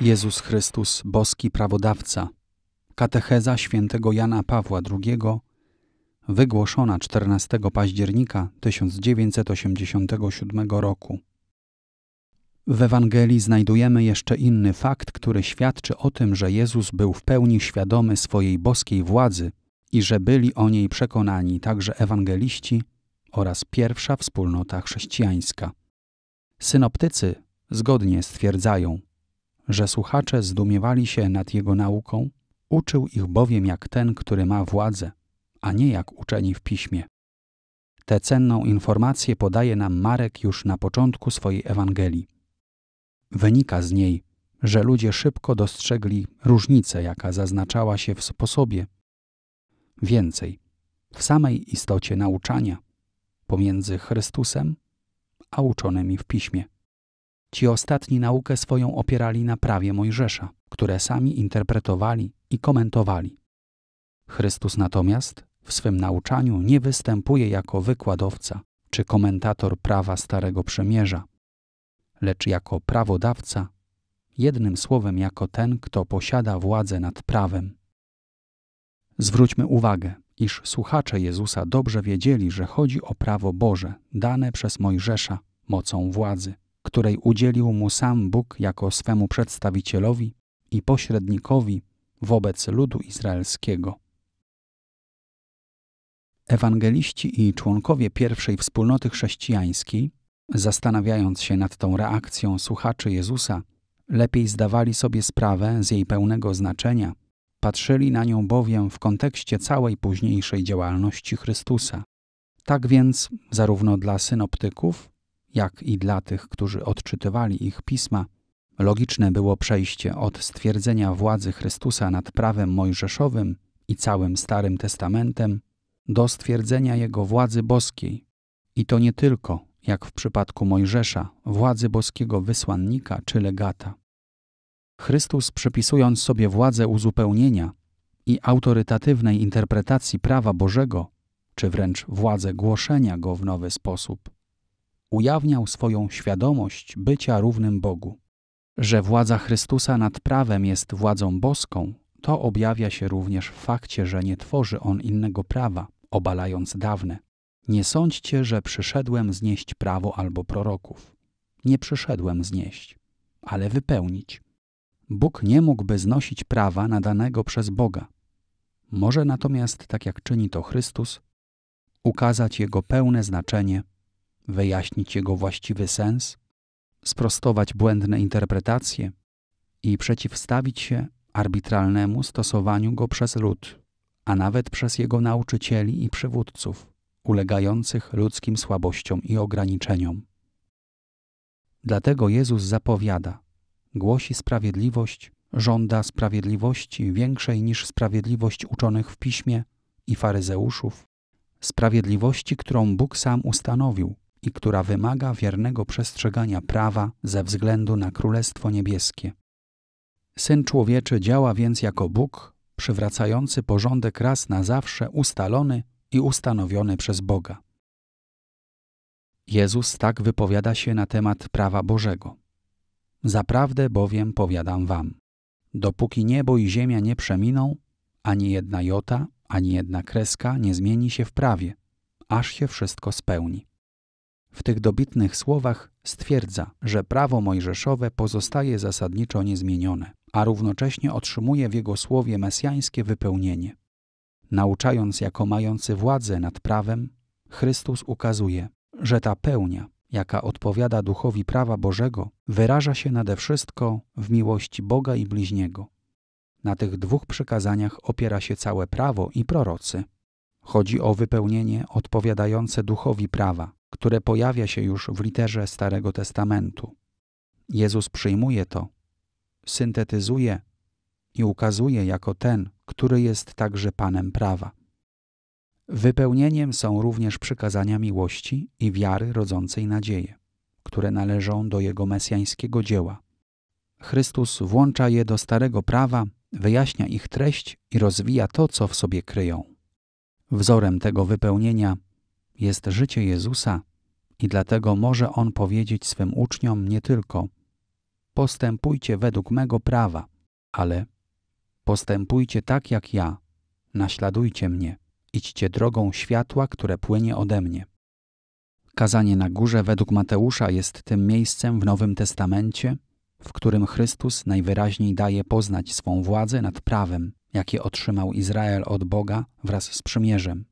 Jezus Chrystus, boski prawodawca. Katecheza świętego Jana Pawła II, wygłoszona 14 października 1987 roku. W Ewangelii znajdujemy jeszcze inny fakt, który świadczy o tym, że Jezus był w pełni świadomy swojej boskiej władzy i że byli o niej przekonani także ewangeliści oraz pierwsza wspólnota chrześcijańska. Synoptycy zgodnie stwierdzają, że słuchacze zdumiewali się nad jego nauką, uczył ich bowiem jak ten, który ma władzę, a nie jak uczeni w piśmie. Tę cenną informację podaje nam Marek już na początku swojej Ewangelii. Wynika z niej, że ludzie szybko dostrzegli różnicę, jaka zaznaczała się w sposobie. Więcej, w samej istocie nauczania pomiędzy Chrystusem a uczonymi w piśmie. Ci ostatni naukę swoją opierali na prawie Mojżesza, które sami interpretowali i komentowali. Chrystus natomiast w swym nauczaniu nie występuje jako wykładowca czy komentator prawa Starego Przymierza, lecz jako prawodawca, jednym słowem jako ten, kto posiada władzę nad prawem. Zwróćmy uwagę, iż słuchacze Jezusa dobrze wiedzieli, że chodzi o prawo Boże, dane przez Mojżesza mocą władzy której udzielił mu sam Bóg jako swemu przedstawicielowi i pośrednikowi wobec ludu izraelskiego. Ewangeliści i członkowie pierwszej wspólnoty chrześcijańskiej, zastanawiając się nad tą reakcją słuchaczy Jezusa, lepiej zdawali sobie sprawę z jej pełnego znaczenia, patrzyli na nią bowiem w kontekście całej późniejszej działalności Chrystusa. Tak więc, zarówno dla synoptyków, jak i dla tych, którzy odczytywali ich pisma, logiczne było przejście od stwierdzenia władzy Chrystusa nad prawem mojżeszowym i całym Starym Testamentem do stwierdzenia jego władzy boskiej. I to nie tylko, jak w przypadku Mojżesza, władzy boskiego wysłannika czy legata. Chrystus, przypisując sobie władzę uzupełnienia i autorytatywnej interpretacji prawa Bożego, czy wręcz władzę głoszenia go w nowy sposób, ujawniał swoją świadomość bycia równym Bogu. Że władza Chrystusa nad prawem jest władzą boską, to objawia się również w fakcie, że nie tworzy on innego prawa, obalając dawne. Nie sądźcie, że przyszedłem znieść prawo albo proroków. Nie przyszedłem znieść, ale wypełnić. Bóg nie mógłby znosić prawa nadanego przez Boga. Może natomiast, tak jak czyni to Chrystus, ukazać jego pełne znaczenie wyjaśnić jego właściwy sens, sprostować błędne interpretacje i przeciwstawić się arbitralnemu stosowaniu go przez lud, a nawet przez jego nauczycieli i przywódców, ulegających ludzkim słabościom i ograniczeniom. Dlatego Jezus zapowiada, głosi sprawiedliwość, żąda sprawiedliwości większej niż sprawiedliwość uczonych w piśmie i faryzeuszów, sprawiedliwości, którą Bóg sam ustanowił, i która wymaga wiernego przestrzegania prawa ze względu na Królestwo Niebieskie. Syn Człowieczy działa więc jako Bóg, przywracający porządek raz na zawsze ustalony i ustanowiony przez Boga. Jezus tak wypowiada się na temat prawa Bożego. Zaprawdę bowiem powiadam wam, dopóki niebo i ziemia nie przeminą, ani jedna jota, ani jedna kreska nie zmieni się w prawie, aż się wszystko spełni. W tych dobitnych słowach stwierdza, że prawo mojżeszowe pozostaje zasadniczo niezmienione, a równocześnie otrzymuje w jego słowie mesjańskie wypełnienie. Nauczając jako mający władzę nad prawem, Chrystus ukazuje, że ta pełnia, jaka odpowiada duchowi prawa Bożego, wyraża się nade wszystko w miłości Boga i bliźniego. Na tych dwóch przykazaniach opiera się całe prawo i prorocy. Chodzi o wypełnienie odpowiadające duchowi prawa, które pojawia się już w literze Starego Testamentu. Jezus przyjmuje to, syntetyzuje i ukazuje jako ten, który jest także Panem prawa. Wypełnieniem są również przykazania miłości i wiary rodzącej nadzieję, które należą do Jego mesjańskiego dzieła. Chrystus włącza je do Starego Prawa, wyjaśnia ich treść i rozwija to, co w sobie kryją. Wzorem tego wypełnienia jest życie Jezusa i dlatego może On powiedzieć swym uczniom nie tylko postępujcie według mego prawa, ale postępujcie tak jak ja, naśladujcie mnie, idźcie drogą światła, które płynie ode mnie. Kazanie na górze według Mateusza jest tym miejscem w Nowym Testamencie, w którym Chrystus najwyraźniej daje poznać swą władzę nad prawem, jakie otrzymał Izrael od Boga wraz z przymierzem.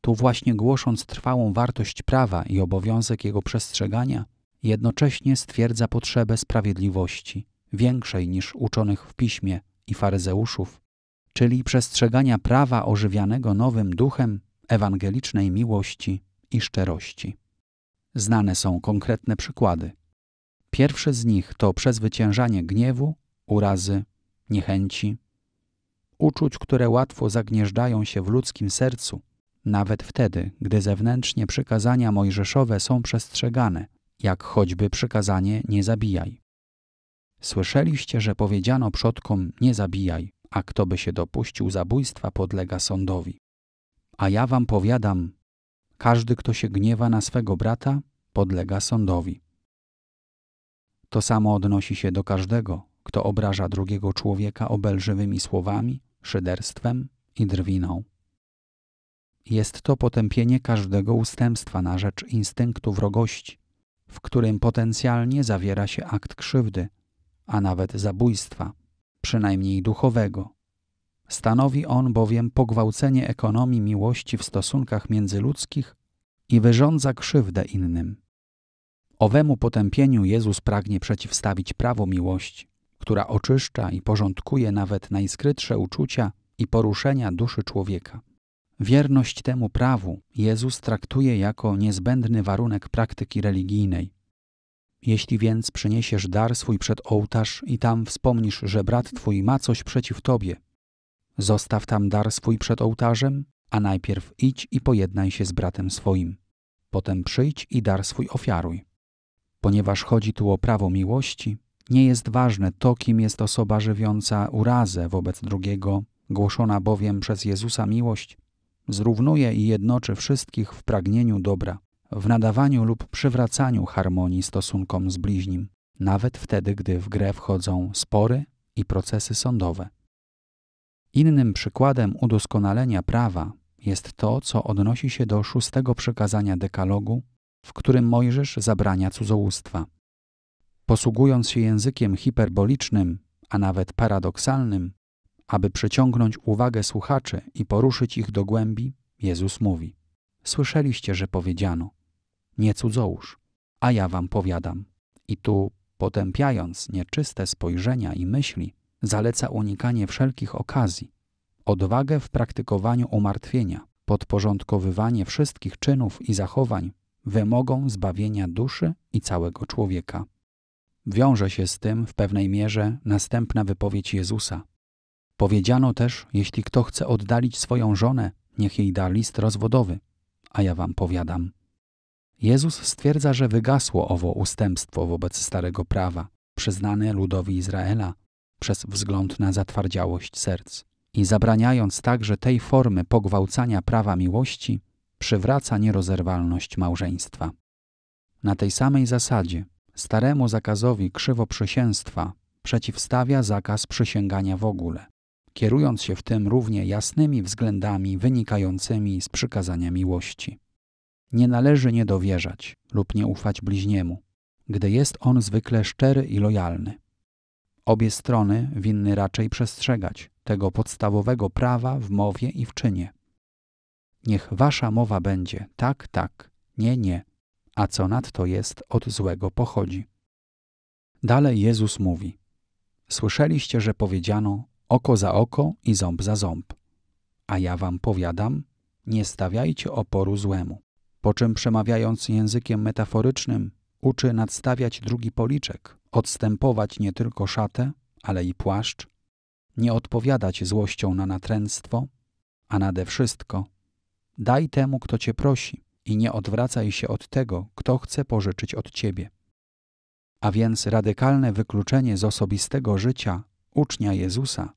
Tu właśnie głosząc trwałą wartość prawa i obowiązek jego przestrzegania, jednocześnie stwierdza potrzebę sprawiedliwości, większej niż uczonych w piśmie i faryzeuszów, czyli przestrzegania prawa ożywianego nowym duchem ewangelicznej miłości i szczerości. Znane są konkretne przykłady. Pierwszy z nich to przezwyciężanie gniewu, urazy, niechęci, uczuć, które łatwo zagnieżdżają się w ludzkim sercu nawet wtedy, gdy zewnętrznie przykazania mojżeszowe są przestrzegane, jak choćby przykazanie nie zabijaj. Słyszeliście, że powiedziano przodkom nie zabijaj, a kto by się dopuścił zabójstwa podlega sądowi. A ja wam powiadam, każdy, kto się gniewa na swego brata, podlega sądowi. To samo odnosi się do każdego, kto obraża drugiego człowieka obelżywymi słowami, szyderstwem i drwiną. Jest to potępienie każdego ustępstwa na rzecz instynktu wrogości, w którym potencjalnie zawiera się akt krzywdy, a nawet zabójstwa, przynajmniej duchowego. Stanowi on bowiem pogwałcenie ekonomii miłości w stosunkach międzyludzkich i wyrządza krzywdę innym. Owemu potępieniu Jezus pragnie przeciwstawić prawo miłości, która oczyszcza i porządkuje nawet najskrytsze uczucia i poruszenia duszy człowieka. Wierność temu prawu Jezus traktuje jako niezbędny warunek praktyki religijnej. Jeśli więc przyniesiesz dar swój przed ołtarz i tam wspomnisz, że brat twój ma coś przeciw tobie, zostaw tam dar swój przed ołtarzem, a najpierw idź i pojednaj się z bratem swoim. Potem przyjdź i dar swój ofiaruj. Ponieważ chodzi tu o prawo miłości, nie jest ważne to, kim jest osoba żywiąca urazę wobec drugiego, głoszona bowiem przez Jezusa miłość zrównuje i jednoczy wszystkich w pragnieniu dobra, w nadawaniu lub przywracaniu harmonii stosunkom z bliźnim, nawet wtedy, gdy w grę wchodzą spory i procesy sądowe. Innym przykładem udoskonalenia prawa jest to, co odnosi się do szóstego przekazania dekalogu, w którym Mojżesz zabrania cudzołóstwa. Posługując się językiem hiperbolicznym, a nawet paradoksalnym, aby przyciągnąć uwagę słuchaczy i poruszyć ich do głębi, Jezus mówi: Słyszeliście, że powiedziano: Nie cudzołóż, a ja wam powiadam. I tu, potępiając nieczyste spojrzenia i myśli, zaleca unikanie wszelkich okazji, odwagę w praktykowaniu umartwienia, podporządkowywanie wszystkich czynów i zachowań wymogom zbawienia duszy i całego człowieka. Wiąże się z tym w pewnej mierze następna wypowiedź Jezusa, Powiedziano też, jeśli kto chce oddalić swoją żonę, niech jej da list rozwodowy. A ja wam powiadam. Jezus stwierdza, że wygasło owo ustępstwo wobec starego prawa, przyznane ludowi Izraela, przez wzgląd na zatwardziałość serc. I zabraniając także tej formy pogwałcania prawa miłości, przywraca nierozerwalność małżeństwa. Na tej samej zasadzie staremu zakazowi krzywoprzysięstwa przeciwstawia zakaz przysięgania w ogóle kierując się w tym równie jasnymi względami wynikającymi z przykazania miłości. Nie należy niedowierzać lub nie ufać bliźniemu, gdy jest on zwykle szczery i lojalny. Obie strony winny raczej przestrzegać tego podstawowego prawa w mowie i w czynie. Niech wasza mowa będzie tak, tak, nie, nie, a co nadto jest, od złego pochodzi. Dalej Jezus mówi: Słyszeliście, że powiedziano: oko za oko i ząb za ząb. A ja wam powiadam, nie stawiajcie oporu złemu. Po czym przemawiając językiem metaforycznym, uczy nadstawiać drugi policzek, odstępować nie tylko szatę, ale i płaszcz, nie odpowiadać złością na natręctwo, a nade wszystko daj temu, kto cię prosi i nie odwracaj się od tego, kto chce pożyczyć od ciebie. A więc radykalne wykluczenie z osobistego życia ucznia Jezusa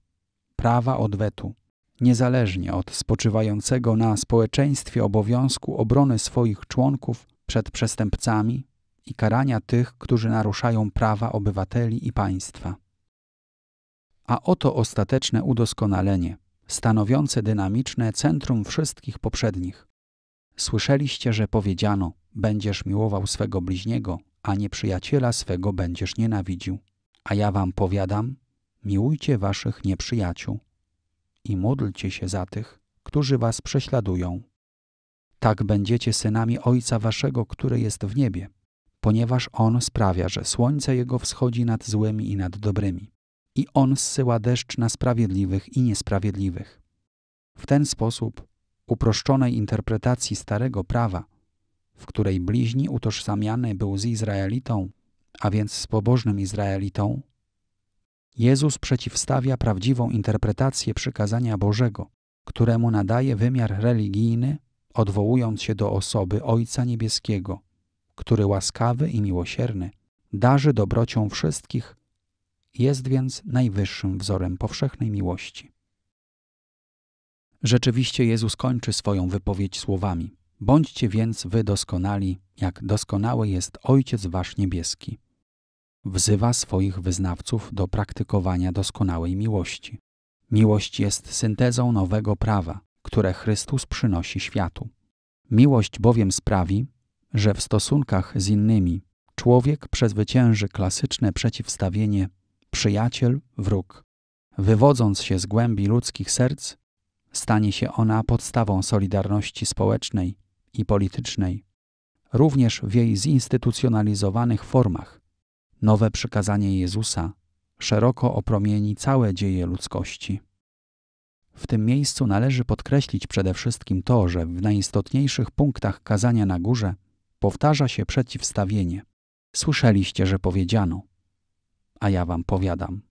prawa odwetu, niezależnie od spoczywającego na społeczeństwie obowiązku obrony swoich członków przed przestępcami i karania tych, którzy naruszają prawa obywateli i państwa. A oto ostateczne udoskonalenie, stanowiące dynamiczne centrum wszystkich poprzednich. Słyszeliście, że powiedziano: Będziesz miłował swego bliźniego, a nieprzyjaciela swego będziesz nienawidził. A ja wam powiadam, miłujcie waszych nieprzyjaciół i módlcie się za tych, którzy was prześladują. Tak będziecie synami Ojca Waszego, który jest w niebie, ponieważ On sprawia, że słońce Jego wschodzi nad złymi i nad dobrymi, i On zsyła deszcz na sprawiedliwych i niesprawiedliwych. W ten sposób, uproszczonej interpretacji Starego Prawa, w której bliźni utożsamiany był z Izraelitą, a więc z pobożnym Izraelitą, Jezus przeciwstawia prawdziwą interpretację przykazania Bożego, któremu nadaje wymiar religijny, odwołując się do osoby Ojca Niebieskiego, który łaskawy i miłosierny darzy dobrocią wszystkich, jest więc najwyższym wzorem powszechnej miłości. Rzeczywiście Jezus kończy swoją wypowiedź słowami: Bądźcie więc wy doskonali, jak doskonały jest Ojciec Wasz Niebieski wzywa swoich wyznawców do praktykowania doskonałej miłości. Miłość jest syntezą nowego prawa, które Chrystus przynosi światu. Miłość bowiem sprawi, że w stosunkach z innymi człowiek przezwycięży klasyczne przeciwstawienie przyjaciel-wróg. Wywodząc się z głębi ludzkich serc, stanie się ona podstawą solidarności społecznej i politycznej. Również w jej zinstytucjonalizowanych formach Nowe przykazanie Jezusa szeroko opromieni całe dzieje ludzkości. W tym miejscu należy podkreślić przede wszystkim to, że w najistotniejszych punktach kazania na górze powtarza się przeciwstawienie. Słyszeliście, że powiedziano, a ja wam powiadam.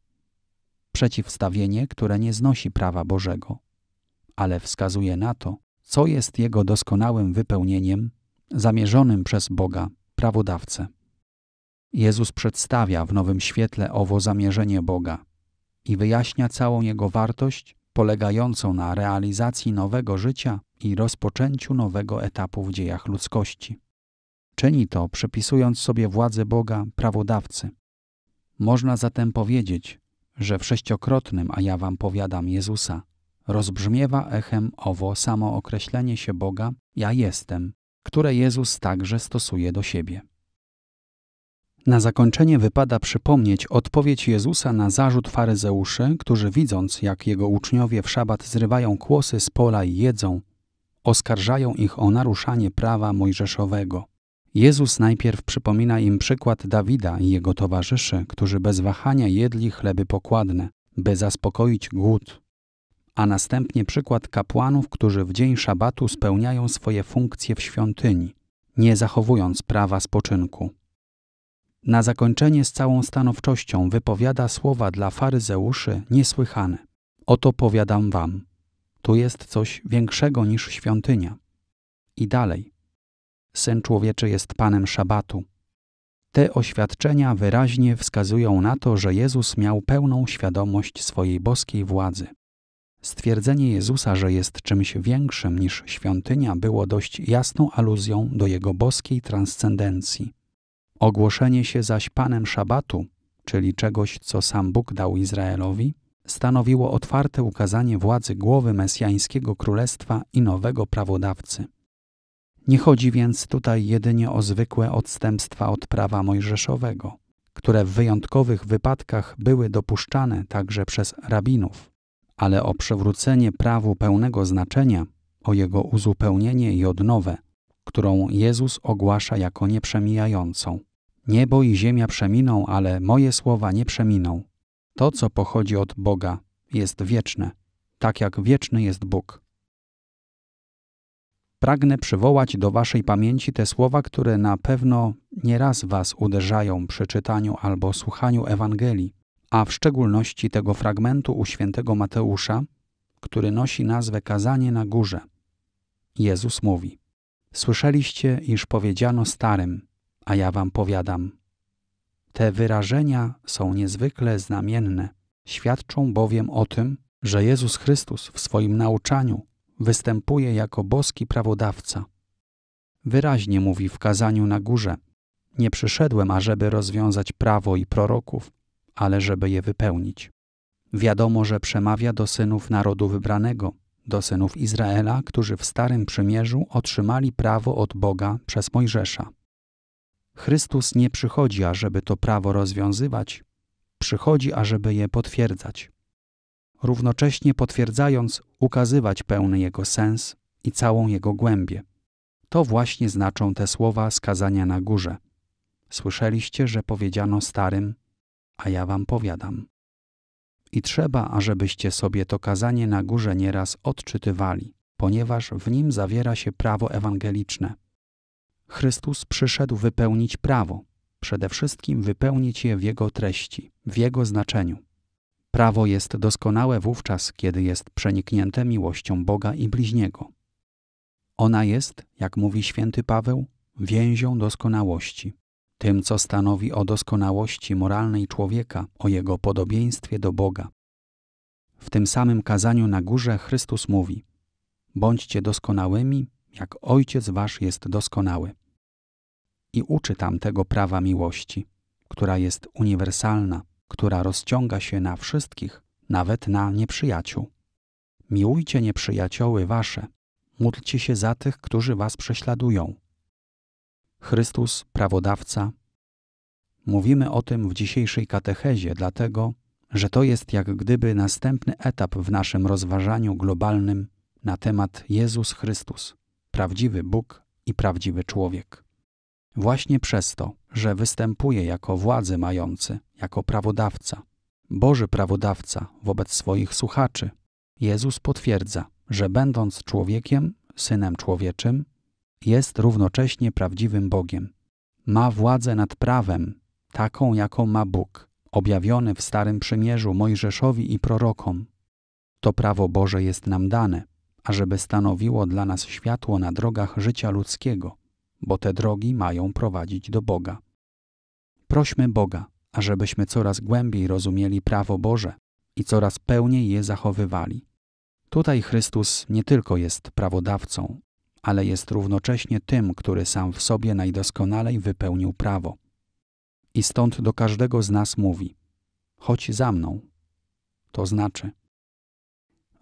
Przeciwstawienie, które nie znosi prawa Bożego, ale wskazuje na to, co jest jego doskonałym wypełnieniem zamierzonym przez Boga prawodawcę. Jezus przedstawia w nowym świetle owo zamierzenie Boga i wyjaśnia całą jego wartość polegającą na realizacji nowego życia i rozpoczęciu nowego etapu w dziejach ludzkości. Czyni to przypisując sobie władzę Boga prawodawcy. Można zatem powiedzieć, że w sześciokrotnym, a ja wam powiadam Jezusa, rozbrzmiewa echem owo samo określenie się Boga ja jestem, które Jezus także stosuje do siebie. Na zakończenie wypada przypomnieć odpowiedź Jezusa na zarzut faryzeuszy, którzy widząc, jak jego uczniowie w szabat zrywają kłosy z pola i jedzą, oskarżają ich o naruszanie prawa mojżeszowego. Jezus najpierw przypomina im przykład Dawida i jego towarzyszy, którzy bez wahania jedli chleby pokładne, by zaspokoić głód, a następnie przykład kapłanów, którzy w dzień szabatu spełniają swoje funkcje w świątyni, nie zachowując prawa spoczynku. Na zakończenie z całą stanowczością wypowiada słowa dla faryzeuszy niesłychane. Oto powiadam wam, tu jest coś większego niż świątynia. I dalej. Syn człowieczy jest Panem Szabatu. Te oświadczenia wyraźnie wskazują na to, że Jezus miał pełną świadomość swojej boskiej władzy. Stwierdzenie Jezusa, że jest czymś większym niż świątynia, było dość jasną aluzją do jego boskiej transcendencji. Ogłoszenie się zaś Panem Szabatu, czyli czegoś, co sam Bóg dał Izraelowi, stanowiło otwarte ukazanie władzy głowy mesjańskiego królestwa i nowego prawodawcy. Nie chodzi więc tutaj jedynie o zwykłe odstępstwa od prawa mojżeszowego, które w wyjątkowych wypadkach były dopuszczane także przez rabinów, ale o przywrócenie prawu pełnego znaczenia, o jego uzupełnienie i odnowę, którą Jezus ogłasza jako nieprzemijającą. Niebo i ziemia przeminą, ale moje słowa nie przeminą. To, co pochodzi od Boga, jest wieczne, tak jak wieczny jest Bóg. Pragnę przywołać do Waszej pamięci te słowa, które na pewno nieraz Was uderzają przy czytaniu albo słuchaniu Ewangelii, a w szczególności tego fragmentu u świętego Mateusza, który nosi nazwę Kazanie na górze. Jezus mówi: Słyszeliście, iż powiedziano starym: a ja wam powiadam. Te wyrażenia są niezwykle znamienne, świadczą bowiem o tym, że Jezus Chrystus w swoim nauczaniu występuje jako boski prawodawca. Wyraźnie mówi w kazaniu na górze: Nie przyszedłem, ażeby rozwiązać prawo i proroków, ale żeby je wypełnić. Wiadomo, że przemawia do synów narodu wybranego, do synów Izraela, którzy w Starym Przymierzu otrzymali prawo od Boga przez Mojżesza. Chrystus nie przychodzi, ażeby to prawo rozwiązywać, przychodzi, ażeby je potwierdzać. Równocześnie potwierdzając, ukazywać pełny jego sens i całą jego głębię. To właśnie znaczą te słowa skazania na górze. Słyszeliście, że powiedziano starym, a ja wam powiadam. I trzeba, ażebyście sobie to kazanie na górze nieraz odczytywali, ponieważ w nim zawiera się prawo ewangeliczne. Chrystus przyszedł wypełnić prawo, przede wszystkim wypełnić je w jego treści, w jego znaczeniu. Prawo jest doskonałe wówczas, kiedy jest przeniknięte miłością Boga i bliźniego. Ona jest, jak mówi święty Paweł, więzią doskonałości, tym, co stanowi o doskonałości moralnej człowieka, o jego podobieństwie do Boga. W tym samym kazaniu na górze Chrystus mówi: Bądźcie doskonałymi, jak Ojciec Wasz jest doskonały i uczy tamtego prawa miłości, która jest uniwersalna, która rozciąga się na wszystkich, nawet na nieprzyjaciół. Miłujcie nieprzyjacioły wasze, módlcie się za tych, którzy was prześladują. Chrystus, prawodawca. Mówimy o tym w dzisiejszej katechezie, dlatego, że to jest jak gdyby następny etap w naszym rozważaniu globalnym na temat Jezus Chrystus, prawdziwy Bóg i prawdziwy człowiek. Właśnie przez to, że występuje jako władzy mający, jako prawodawca, Boży prawodawca wobec swoich słuchaczy, Jezus potwierdza, że będąc człowiekiem, synem człowieczym, jest równocześnie prawdziwym Bogiem. Ma władzę nad prawem, taką jaką ma Bóg, objawiony w Starym Przymierzu Mojżeszowi i prorokom. To prawo Boże jest nam dane, ażeby stanowiło dla nas światło na drogach życia ludzkiego – bo te drogi mają prowadzić do Boga. Prośmy Boga, ażebyśmy coraz głębiej rozumieli prawo Boże i coraz pełniej je zachowywali. Tutaj Chrystus nie tylko jest prawodawcą, ale jest równocześnie tym, który sam w sobie najdoskonalej wypełnił prawo. I stąd do każdego z nas mówi: Chodź za mną. To znaczy,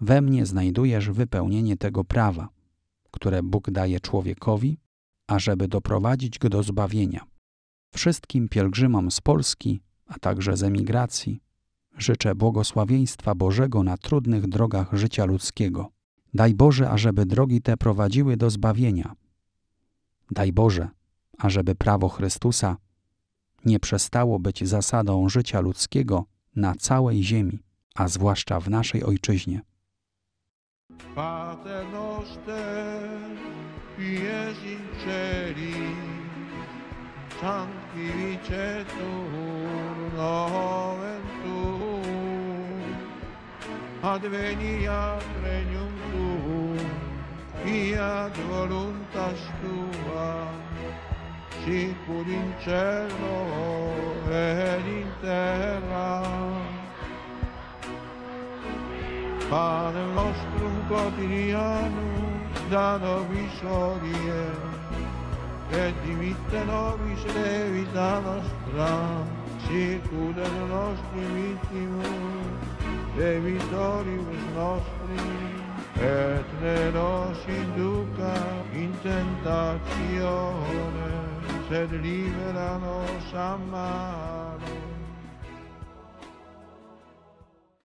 we mnie znajdujesz wypełnienie tego prawa, które Bóg daje człowiekowi ażeby doprowadzić go do zbawienia. Wszystkim pielgrzymom z Polski, a także z emigracji, życzę błogosławieństwa Bożego na trudnych drogach życia ludzkiego. Daj Boże, ażeby drogi te prowadziły do zbawienia. Daj Boże, ażeby prawo Chrystusa nie przestało być zasadą życia ludzkiego na całej ziemi, a zwłaszcza w naszej ojczyźnie. Pater noster. Limpi e sinceri, santi vice turno ventù, advenia regnum tuum, fiat voluntas tua, sicur in cielo ed in terra. Padre nostrum quotidianum, Davidano visorie, e dimitte nobis vita nostra, sicura le nostre vittime, e vittoribus nostri, et ne nos induca in tentazione, sed libera nos a